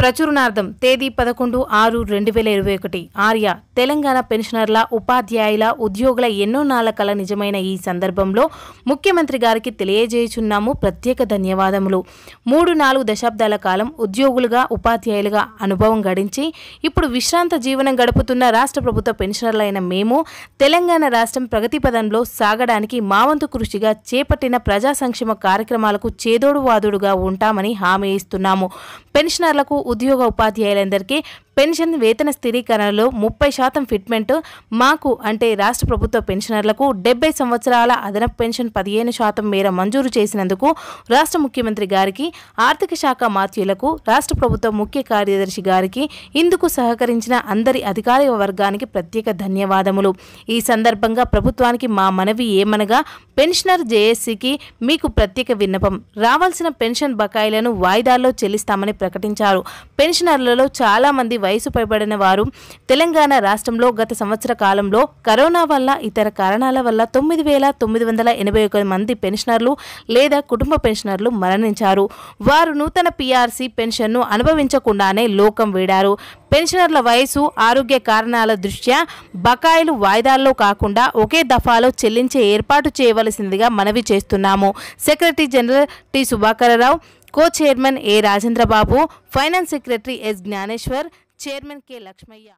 ప్రచురణార్థం తేదీ పదకొండు ఆరు రెండు వేల ఇరవై ఒకటి ఆర్య తెలంగాణ పెన్షనర్ల ఉపాధ్యాయుల ఉద్యోగుల ఎన్నో నాళ్ల కల నిజమైన ఈ సందర్భంలో ముఖ్యమంత్రి గారికి తెలియజేయుచున్నాము ప్రత్యేక ధన్యవాదములు మూడు నాలుగు దశాబ్దాల కాలం ఉద్యోగులుగా ఉపాధ్యాయులుగా అనుభవం గడించి ఇప్పుడు విశ్రాంత జీవనం గడుపుతున్న రాష్ట్ర ప్రభుత్వ పెన్షనర్లైన మేము తెలంగాణ రాష్ట్రం ప్రగతి పదంలో సాగడానికి మావంతు కృషిగా చేపట్టిన ప్రజా సంక్షేమ కార్యక్రమాలకు చేదోడు ఉంటామని హామీ ఇస్తున్నాము పెన్షనర్లకు ఉద్యోగ ఉపాధ్యాయులందరికీ పెన్షన్ వేతన స్థిరీకరణలో ముప్పై శాతం ఫిట్మెంట్ మాకు అంటే రాష్ట్ర ప్రభుత్వ పెన్షనర్లకు డెబ్బై సంవత్సరాల అదనపు పెన్షన్ పదిహేను శాతం మేర మంజూరు చేసినందుకు రాష్ట్ర ముఖ్యమంత్రి గారికి ఆర్థిక శాఖ మాత్యులకు రాష్ట్ర ప్రభుత్వ ముఖ్య కార్యదర్శి గారికి ఇందుకు సహకరించిన అందరి అధికారిక వర్గానికి ప్రత్యేక ధన్యవాదములు ఈ సందర్భంగా ప్రభుత్వానికి మా మనవి ఏమనగా పెన్షనర్ జేఏసీకి మీకు ప్రత్యేక విన్నపం రావాల్సిన పెన్షన్ బకాయిలను వాయిదాల్లో చెల్లిస్తామని ప్రకటించారు పెన్షనర్లలో చాలామంది వయసు పైబడిన వారు తెలంగాణ రాష్ట్రంలో గత సంవత్సర కాలంలో కరోనా వల్ల ఇతర కారణాల వల్ల తొమ్మిది వేల తొమ్మిది వందల ఎనభై ఒకటి మంది పెన్షనర్లు లేదా కుటుంబ పెన్షనర్లు మరణించారు వారు నూతన పీఆర్సీ పెన్షన్ను అనుభవించకుండానే లోకం వీడారు పెన్షనర్ల వయసు ఆరోగ్య కారణాల దృష్ట్యా బకాయిలు వాయిదాల్లో కాకుండా ఒకే దఫాలో చెల్లించే ఏర్పాటు చేయవలసిందిగా మనవి చేస్తున్నాము సెక్రటరీ జనరల్ టి సుభాకరరావు को चेयरमैन ए राजेंद्र बाबू फैना सेक्रटरी एस ज्ञानेश्वर चेयरमैन के लक्ष्मय्या